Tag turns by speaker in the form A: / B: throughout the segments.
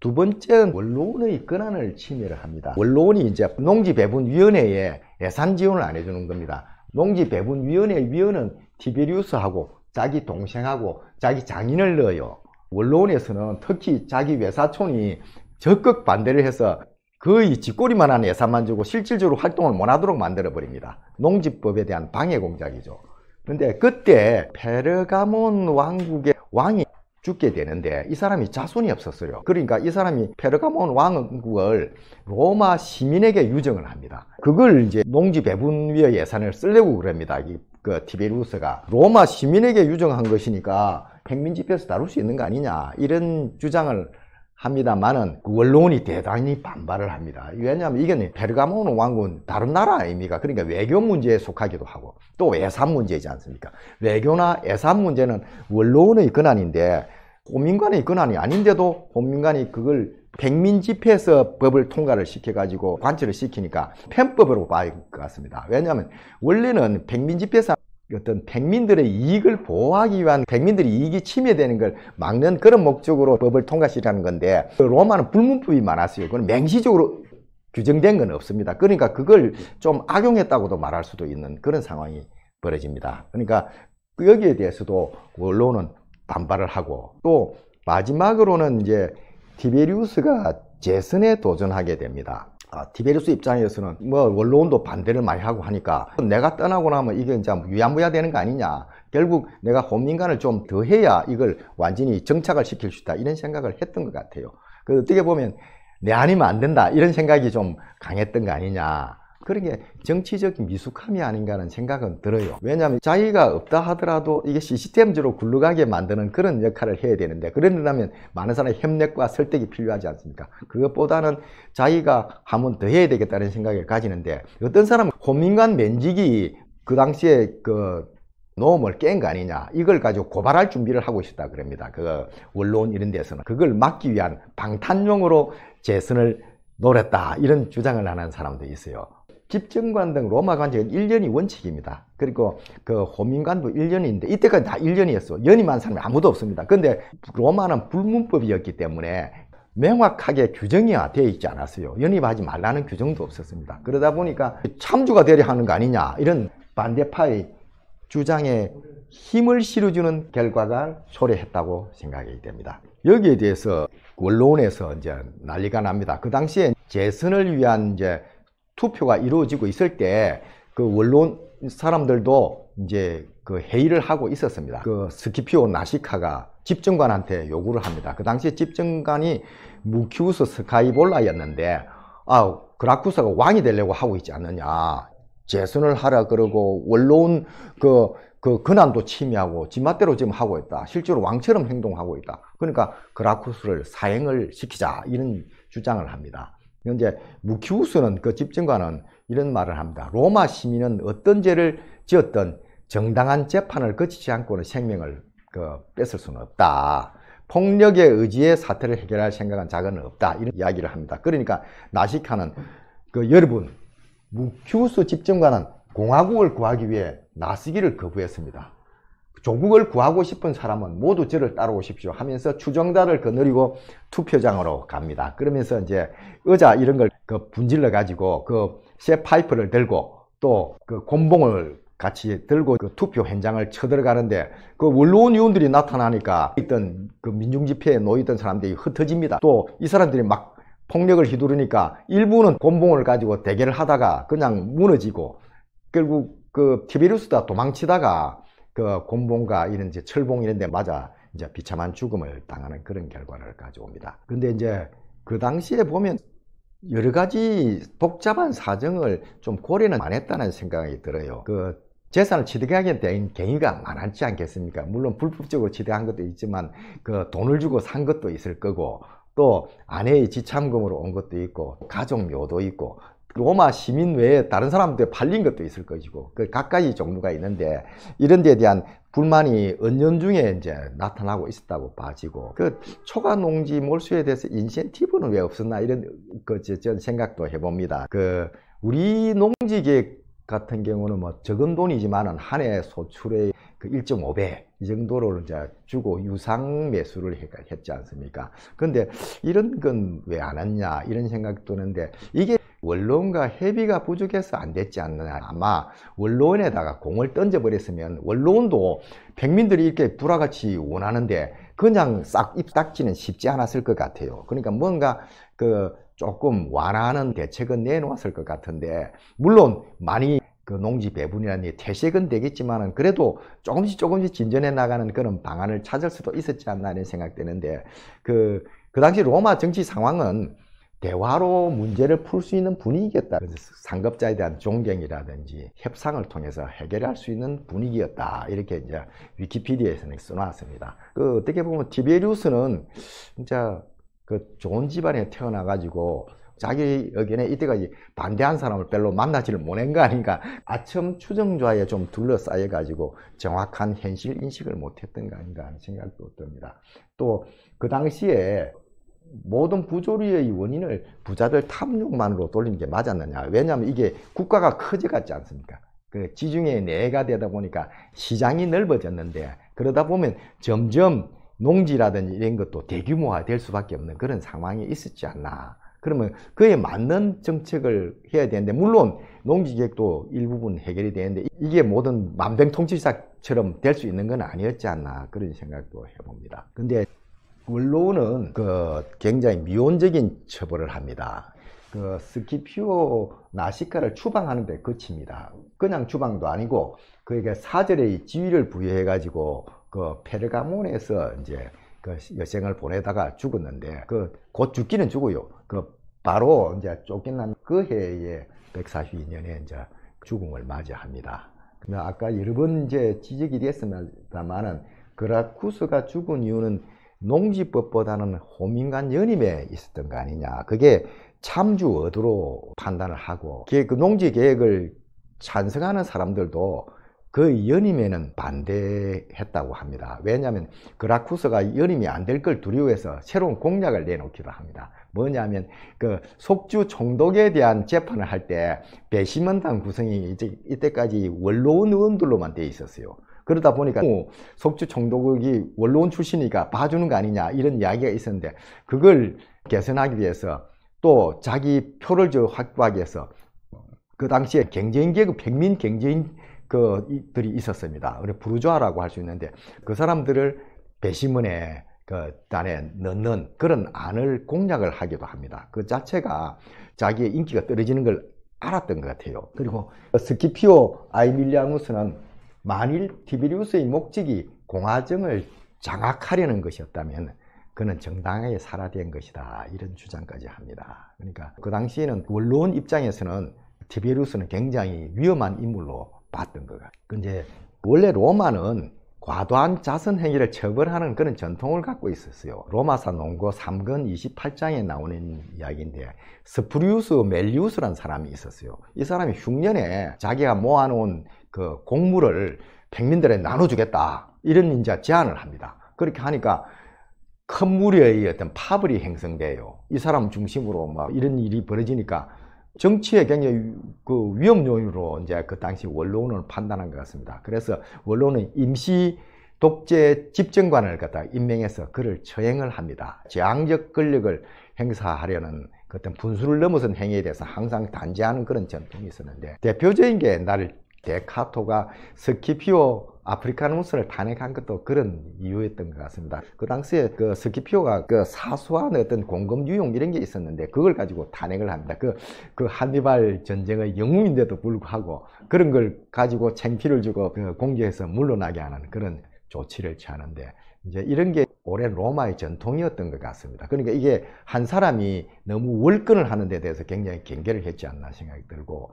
A: 두 번째는 원로원의 권한을 침해를 합니다. 원로원이 이제 농지배분위원회에 예산 지원을 안 해주는 겁니다. 농지배분위원회 위원은 티베리우스하고 자기 동생하고 자기 장인을 넣어요. 원로원에서는 특히 자기 외사촌이 적극 반대를 해서 거의 쥐꼬리만 한 예산만 주고 실질적으로 활동을 못하도록 만들어버립니다. 농지법에 대한 방해 공작이죠. 근데 그때 페르가몬 왕국의 왕이 죽게 되는데 이 사람이 자손이 없었어요. 그러니까 이 사람이 페르가몬 왕국을 로마 시민에게 유정을 합니다. 그걸 이제 농지 배분위의 예산을 쓰려고 그럽니다. 그 티베리우스가 로마 시민에게 유정한 것이니까 백민 집에서 다룰 수 있는 거 아니냐 이런 주장을 합니다만은 그원로원이 대단히 반발을 합니다. 왜냐하면 이게 베르가모는 왕궁 다른 나라 아닙니까? 그러니까 외교 문제에 속하기도 하고 또 예산 문제이지 않습니까? 외교나 예산 문제는 원로원의 근안인데 고민관의 근안이 아닌데도 고민관이 그걸 백민집회에서 법을 통과를 시켜가지고 관철을 시키니까 편법으로 봐야 할 것 같습니다. 왜냐하면 원래는 백민집회에서 어떤 백민들의 이익을 보호하기 위한 백민들의 이익이 침해되는 걸 막는 그런 목적으로 법을 통과시키라는 건데 그 로마는 불문법이 많았어요. 그건 맹시적으로 규정된 건 없습니다. 그러니까 그걸 좀 악용했다고도 말할 수도 있는 그런 상황이 벌어집니다. 그러니까 여기에 대해서도 원론은 반발을 하고 또 마지막으로는 이제 티베리우스가 재선에 도전하게 됩니다. 아, 티베리스 입장에서는 뭐 원로원도 반대를 많이 하고 하니까 내가 떠나고 나면 이게 이제 뭐 유야무야 되는 거 아니냐 결국 내가 홈인간을 좀 더 해야 이걸 완전히 정착을 시킬 수 있다 이런 생각을 했던 것 같아요 그 어떻게 보면 내 아니면 안 된다 이런 생각이 좀 강했던 거 아니냐 그런 게 정치적 미숙함이 아닌가하는 생각은 들어요. 왜냐하면 자기가 없다 하더라도 이게 시스템적으로 굴러가게 만드는 그런 역할을 해야 되는데 그러려면 많은 사람의 협력과 설득이 필요하지 않습니까? 그것보다는 자기가 한번 더 해야 되겠다는 생각을 가지는데 어떤 사람은 호민관 면직이 그 당시에 그 노음을 깬 거 아니냐 이걸 가지고 고발할 준비를 하고 있었다 그럽니다 그 원론 이런 데서는 그걸 막기 위한 방탄용으로 재선을 노렸다 이런 주장을 하는 사람도 있어요 집정관 등 로마 관직은 1년이 원칙입니다. 그리고 그 호민관도 1년인데 이때까지 다 1년이었어. 연임한 사람이 아무도 없습니다. 근데 로마는 불문법이었기 때문에 명확하게 규정이 되어 있지 않았어요. 연임하지 말라는 규정도 없었습니다. 그러다 보니까 참주가 되려 하는 거 아니냐 이런 반대파의 주장에 힘을 실어주는 결과가 초래했다고 생각이 됩니다. 여기에 대해서 원론에서 그 이제 난리가 납니다. 그 당시에 재선을 위한 이제 투표가 이루어지고 있을 때 그 원론 사람들도 이제 그 회의를 하고 있었습니다. 그 스키피오 나시카가 집정관한테 요구를 합니다. 그 당시 에 집정관이 무키우스 스카이볼라였는데 아 그라쿠사가 왕이 되려고 하고 있지 않느냐 재선을 하라 그러고 원로운 그, 그 근한도 침해하고 지맛대로 지금 하고 있다 실제로 왕처럼 행동하고 있다 그러니까 그라쿠스를 사행을 시키자 이런 주장을 합니다 현재 무키우스는 그 집정관은 이런 말을 합니다. 로마 시민은 어떤 죄를 지었던 정당한 재판을 거치지 않고는 생명을 그 뺏을 수는 없다. 폭력의 의지에 사태를 해결할 생각은 작은 없다. 이런 이야기를 합니다. 그러니까 나시카는 그 여러분 무키우스 집정관은 공화국을 구하기 위해 나서기를 거부했습니다. 조국을 구하고 싶은 사람은 모두 저를 따라오십시오 하면서 추정자를 거느리고 투표장으로 갑니다. 그러면서 이제 의자 이런 걸 그 분질러 가지고 그 쇠 파이프를 들고 또 그 곤봉을 같이 들고 그 투표 현장을 쳐들어가는데 그 원로원 의원들이 나타나니까 있던 그 민중집회에 놓이던 사람들이 흩어집니다. 또 이 사람들이 막 폭력을 휘두르니까 일부는 곤봉을 가지고 대결을 하다가 그냥 무너지고 결국 그티베리우스다 도망치다가 그 곰봉과 이런 이제 철봉 이런 데 맞아 이제 비참한 죽음을 당하는 그런 결과를 가져옵니다. 근데 이제 그 당시에 보면 여러 가지 복잡한 사정을 좀 고려는 안 했다는 생각이 들어요. 그 재산을 취득하게 된 경위가 많았지 않겠습니까? 물론 불법적으로 취득한 것도 있지만 그 돈을 주고 산 것도 있을 거고 또 아내의 지참금으로 온 것도 있고 가족 묘도 있고 로마 시민 외에 다른 사람들 팔린 것도 있을 것이고 그 각가지 종류가 있는데 이런 데에 대한 불만이 은연 중에 이제 나타나고 있었다고 봐지고 그 초과 농지 몰수에 대해서 인센티브는 왜 없었나 이런 그저 생각도 해봅니다. 그 우리 농지 계 같은 경우는 뭐 적은 돈이지만은 한 해 소출의 그 1.5배 이정도를 이제 주고 유상 매수를 했지 않습니까? 근데 이런 건 왜 안 했냐 이런 생각 드는데 이게 원론과 회비가 부족해서 안 됐지 않느냐 아마 원론에다가 공을 던져버렸으면 원론도 백민들이 이렇게 불화같이 원하는데 그냥 싹 입 닦기는 쉽지 않았을 것 같아요 그러니까 뭔가 그 조금 완화하는 대책은 내놓았을 것 같은데 물론 많이 그 농지 배분이라는 퇴색은 되겠지만은 그래도 조금씩 조금씩 진전해 나가는 그런 방안을 찾을 수도 있었지 않나 하는 생각되는데 그, 그 당시 로마 정치 상황은 대화로 문제를 풀 수 있는 분위기였다. 상급자에 대한 존경이라든지 협상을 통해서 해결할 수 있는 분위기였다. 이렇게 이제 위키피디아에서는 써놨습니다. 그 어떻게 보면 티베리우스는 진짜 그 좋은 집안에 태어나가지고 자기 의견에 이때까지 반대한 사람을 별로 만나지를 못한 거 아닌가 아첨 추정좌에 좀 둘러싸여가지고 정확한 현실 인식을 못했던 거 아닌가 하는 생각도 듭니다 또 그 당시에 모든 부조리의 원인을 부자들 탐욕만으로 돌리는 게 맞았느냐 왜냐하면 이게 국가가 커져갔지 않습니까 그 지중해 내가 되다 보니까 시장이 넓어졌는데 그러다 보면 점점 농지라든지 이런 것도 대규모화 될 수밖에 없는 그런 상황이 있었지 않나. 그러면 그에 맞는 정책을 해야 되는데 물론 농지 계획도 일부분 해결이 되는데 이게 모든 만병통치사처럼 될 수 있는 건 아니었지 않나 그런 생각도 해봅니다. 근데 원로는 그 굉장히 미온적인 처벌을 합니다. 그 스키피오 나시카를 추방하는데 그칩니다. 그냥 추방도 아니고 그에게 사절의 지위를 부여해가지고 그 페르가몬에서 이제 그 여생을 보내다가 죽었는데 그 곧 죽기는 죽어요. 그 바로 이제 쫓겨난 그 해에 142년에 이제 죽음을 맞이합니다. 근데 아까 여러 분 이제 지적이 됐습니다만은 그라쿠스가 죽은 이유는 농지법보다는 호민간 연임에 있었던 거 아니냐. 그게 참주 어도로 판단을 하고 그 농지 계획을 찬성하는 사람들도 그 연임에는 반대했다고 합니다. 왜냐하면 그라쿠스가 연임이 안 될 걸 두려워해서 새로운 공약을 내놓기도 합니다. 뭐냐면 그 속주 총독에 대한 재판을 할 때 배심원단 구성이 이제 이때까지 원로원 의원들로만 돼 있었어요. 그러다 보니까 속주 총독이 원로원 출신이니까 봐주는 거 아니냐 이런 이야기가 있었는데 그걸 개선하기 위해서 또 자기 표를 저 확보하기 위해서 그 당시에 경제인 계급, 그 백민 경제인 그들이 있었습니다. 우리 부르주아라고 할 수 있는데 그 사람들을 배심원에 그 안에 넣는 그런 안을 공략을 하기도 합니다. 그 자체가 자기의 인기가 떨어지는 걸 알았던 것 같아요. 그리고 그 스키피오 아이밀리아누스는 만일 티비리우스의 목적이 공화정을 장악하려는 것이었다면 그는 정당하게 살아된 것이다 이런 주장까지 합니다. 그러니까 그 당시에는 원론 입장에서는 티베리우스는 굉장히 위험한 인물로 봤던 거예요. 근데 원래 로마는 과도한 자선 행위를 처벌하는 그런 전통을 갖고 있었어요. 로마사 농고 3권 28장에 나오는 이야기인데 스프리우스 멜리우스라는 사람이 있었어요. 이 사람이 흉년에 자기가 모아놓은 그 곡물을 백민들에 나눠주겠다 이런 이제 제안을 합니다. 그렇게 하니까 큰 무리의 어떤 파벌이 형성돼요이 사람 중심으로 막 이런 일이 벌어지니까 정치의 굉장히 그 위험 요인으로 이제 그 당시 원로원을 판단한 것 같습니다. 그래서 원로는 원 임시 독재 집정관을 갖다 임명해서 그를 처행을 합니다. 저항적 권력을 행사하려는 그 어떤 분수를 넘어선 행위에 대해서 항상 단죄하는 그런 전통이 있었는데 대표적인 게 옛날 데카토가 스키피오 아프리카누스를 탄핵한 것도 그런 이유였던 것 같습니다. 그 당시에 그 스키피오가 그 사소한 어떤 공금 유용 이런 게 있었는데 그걸 가지고 탄핵을 합니다. 그, 그 한니발 전쟁의 영웅인데도 불구하고 그런 걸 가지고 챙피를 주고 그 공개해서 물러나게 하는 그런 조치를 취하는데 이제 이런 게 오랜 로마의 전통이었던 것 같습니다. 그러니까 이게 한 사람이 너무 월권을 하는 데 대해서 굉장히 경계를 했지 않나 생각이 들고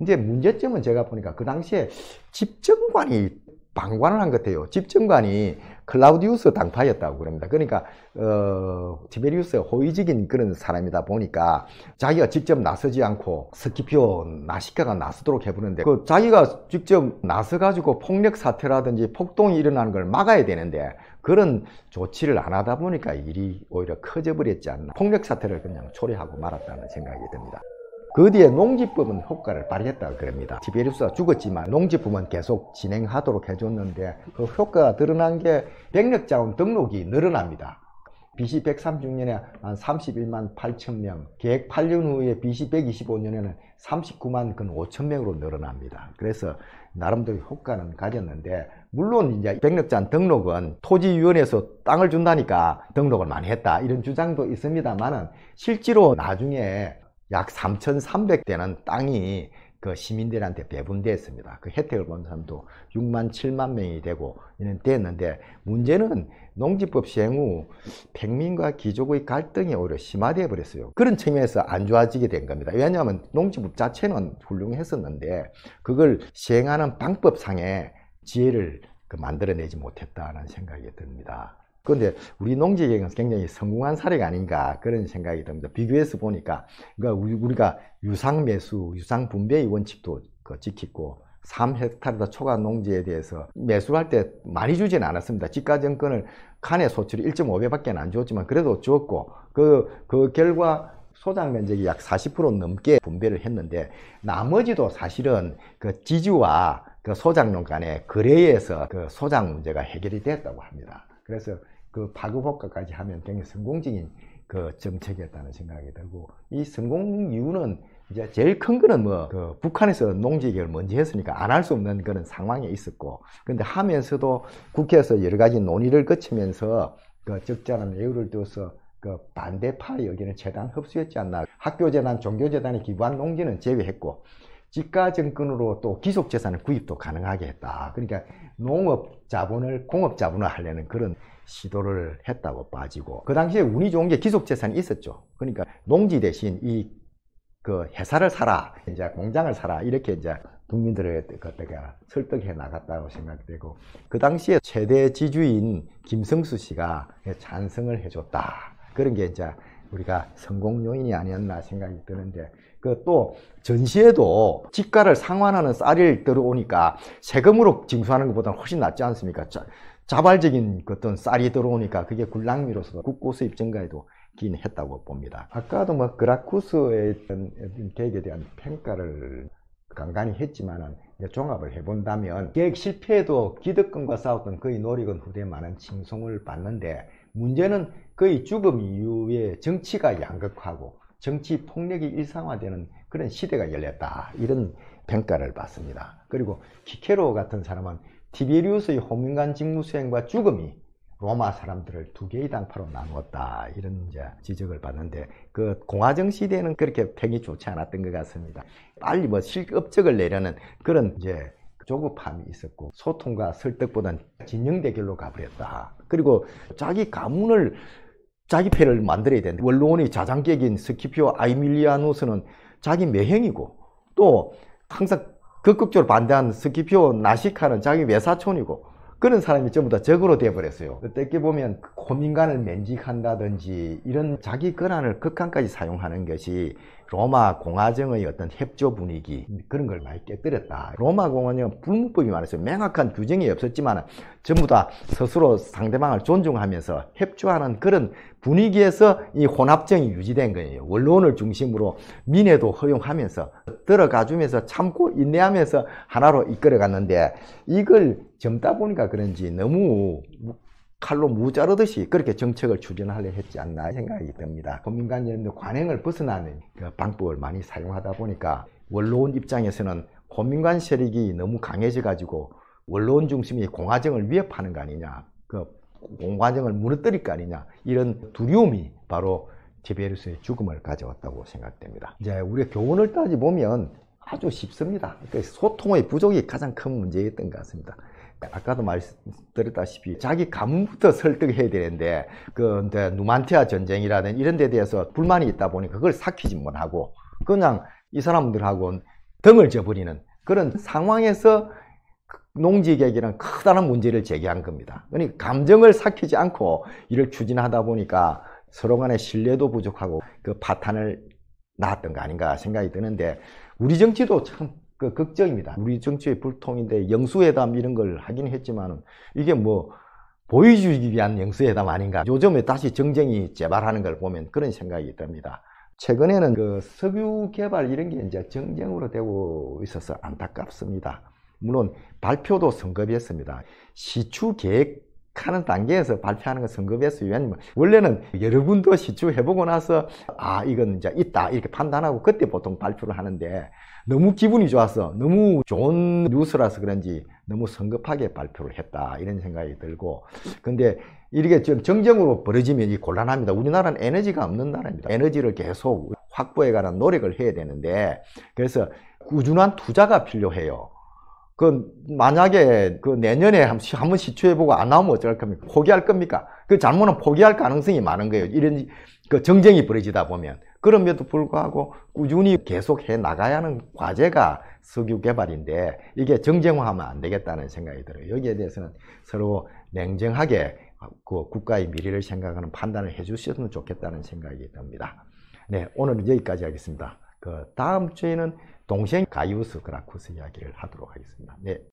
A: 이제 문제점은 제가 보니까 그 당시에 집정관이 방관을 한 것 같아요. 집정관이 클라우디우스 당파였다고 그럽니다. 그러니까 어, 티베리우스의 호의적인 그런 사람이다 보니까 자기가 직접 나서지 않고 스키피오 나시카가 나서도록 해보는데 그 자기가 직접 나서가지고 폭력 사태라든지 폭동이 일어나는 걸 막아야 되는데 그런 조치를 안 하다 보니까 일이 오히려 커져버렸지 않나 폭력 사태를 그냥 초래하고 말았다는 생각이 듭니다. 그 뒤에 농지법은 효과를 발휘했다 고 그럽니다. 티베리우스가 죽었지만 농지법은 계속 진행하도록 해줬는데 그 효과가 드러난 게 백력자원 등록이 늘어납니다. BC 136년에 한 31만 8천 명, 계획 8년 후에 BC 125년에는 39만 근 5천 명으로 늘어납니다. 그래서 나름대로 효과는 가졌는데 물론 이제 백력잔 등록은 토지위원회에서 땅을 준다니까 등록을 많이 했다 이런 주장도 있습니다만은 실제로 나중에 약 3,300대는 땅이 그 시민들한테 배분됐습니다. 그 혜택을 본 사람도 6만 7만 명이 되고 이런 됐는데 문제는 농지법 시행 후 백민과 귀족의 갈등이 오히려 심화되어 버렸어요. 그런 측면에서 안 좋아지게 된 겁니다. 왜냐하면 농지법 자체는 훌륭했었는데 그걸 시행하는 방법상의 지혜를 그 만들어내지 못했다는 생각이 듭니다. 그런데 우리 농지 개혁에서 굉장히 성공한 사례가 아닌가 그런 생각이 듭니다. 비교해서 보니까 그러니까 우리가 유상 매수, 유상 분배의 원칙도 그 지키고 3헥타르다 초과 농지에 대해서 매수할 때 많이 주진 않았습니다. 집가정권을 칸의 소출이 1.5배밖에 안 주었지만 그래도 주었고 그, 그 결과 소장 면적이 약 40% 넘게 분배를 했는데 나머지도 사실은 그 지주와 그 소장농 간의 거래에서 그 소장 문제가 해결이 됐다고 합니다. 그래서 그 파급 효과까지 하면 굉장히 성공적인 그 정책이었다는 생각이 들고 이 성공 이유는 이제 제일 큰 거는 뭐 그 북한에서 농지개혁을 먼저 했으니까 안 할 수 없는 그런 상황에 있었고 근데 하면서도 국회에서 여러 가지 논의를 거치면서 그 적절한 예우를 두어서 그 반대파 여기는 최대한 흡수했지 않나 학교재단 종교재단의 기부한 농지는 제외했고 지가증권으로 또 기속재산을 구입도 가능하게 했다. 그러니까 농업 자본을 공업 자본을 하려는 그런 시도를 했다고 빠지고 그 당시에 운이 좋은 게 기속재산이 있었죠. 그러니까 농지 대신 이 그 회사를 사라, 이제 공장을 사라 이렇게 이제 국민들을 그때가 설득해 나갔다고 생각되고 그 당시에 최대 지주인 김성수 씨가 찬성을 해줬다. 그런 게 이제 우리가 성공 요인이 아니었나 생각이 드는데 그또 전시에도 집가를 상환하는 쌀이 들어오니까 세금으로 징수하는 것보다는 훨씬 낫지 않습니까? 자, 자발적인 그 어떤 쌀이 들어오니까 그게 군락미로서 국고수입 증가에도 기인 했다고 봅니다. 아까도 뭐 그라쿠스의 계획에 대한 평가를 간간히 했지만 종합을 해본다면 계획 실패에도 기득권과 싸웠던 그의 노력은 후대에 많은 칭송을 받는데 문제는 그의 죽음 이후에 정치가 양극화하고 정치 폭력이 일상화되는 그런 시대가 열렸다 이런 평가를 받습니다. 그리고 키케로 같은 사람은 티베리우스의 호민간 직무 수행과 죽음이 로마 사람들을 두 개의 당파로 나누었다 이런 이제 지적을 받는데 그 공화정 시대에는 그렇게 평이 좋지 않았던 것 같습니다. 빨리 뭐 실업적을 내려는 그런 이제 조급함이 있었고 소통과 설득보다는 진영 대결로 가버렸다. 그리고 자기 가문을 자기 패를 만들어야 되는데 원론의 자장객인 스키피오 아이밀리아누스는 자기 매형이고 또 항상 적극적으로 반대한 스키피오 나시카는 자기 외사촌이고 그런 사람이 전부 다 적으로 되어버렸어요 어떻게 보면 고민관을 면직한다든지 이런 자기 권한을 극한까지 사용하는 것이 로마 공화정의 어떤 협조 분위기 그런 걸 많이 깨뜨렸다 로마 공화정은 불문법이 많았어요 명확한 규정이 없었지만 전부 다 스스로 상대방을 존중하면서 협조하는 그런 분위기에서 이 혼합정이 유지된 거예요 원론을 중심으로 민회도 허용하면서 들어가주면서 참고 인내하면서 하나로 이끌어갔는데 이걸 젊다 보니까 그런지 너무 칼로 무자르듯이 그렇게 정책을 추진하려 했지 않나 생각이 듭니다. 민간 여러 관행을 벗어나는 그 방법을 많이 사용하다 보니까 원로원 입장에서는 고민관 세력이 너무 강해져 가지고 원로원 중심이 공화정을 위협하는 거 아니냐 그 공화정을 무너뜨릴 거 아니냐 이런 두려움이 바로 티베르스의 죽음을 가져왔다고 생각됩니다. 이제 우리가 교훈을 따지 보면 아주 쉽습니다. 그러니까 소통의 부족이 가장 큰 문제였던 것 같습니다. 아까도 말씀드렸다시피 자기 가문부터 설득해야 되는데 그 누만티아 전쟁이라는 이런 데 대해서 불만이 있다 보니 그걸 삭히지 못하고 그냥 이 사람들하고 등을 져버리는 그런 상황에서 농지개혁이란 커다란 문제를 제기한 겁니다. 그러니 까 감정을 삭히지 않고 이를 추진하다 보니까 서로 간의 신뢰도 부족하고 그 파탄을 낳았던 거 아닌가 생각이 드는데 우리 정치도 참그 걱정입니다. 우리 정치의 불통인데 영수회담 이런 걸 하긴 했지만 이게 뭐 보여주기 위한 영수회담 아닌가. 요즘에 다시 정쟁이 재발하는 걸 보면 그런 생각이 듭니다. 최근에는 그 석유 개발 이런 게 이제 정쟁으로 되고 있어서 안타깝습니다. 물론 발표도 성급했습니다. 시추 계획 하는 단계에서 발표하는 거 성급했어요. 왜냐면 원래는 여러 분도 시추해보고 나서 아 이건 이제 있다 이렇게 판단하고 그때 보통 발표를 하는데 너무 기분이 좋아서 너무 좋은 뉴스라서 그런지 너무 성급하게 발표를 했다 이런 생각이 들고 근데 이렇게 좀 정정으로 벌어지면 이 곤란합니다. 우리나라는 에너지가 없는 나라입니다. 에너지를 계속 확보해 가는 노력을 해야 되는데 그래서 꾸준한 투자가 필요해요. 그 만약에 그 내년에 한번 시추해보고 안 나오면 어쩔 겁니까? 포기할 겁니까? 그 잘못은 포기할 가능성이 많은 거예요. 이런 그 정쟁이 벌어지다 보면 그럼에도 불구하고 꾸준히 계속해 나가야 하는 과제가 석유 개발인데 이게 정쟁화하면 안 되겠다는 생각이 들어요. 여기에 대해서는 서로 냉정하게 그 국가의 미래를 생각하는 판단을 해주셨으면 좋겠다는 생각이 듭니다. 네, 오늘은 여기까지 하겠습니다. 그 다음 주에는 동생 가이우스 그라쿠스 이야기를 하도록 하겠습니다. 네.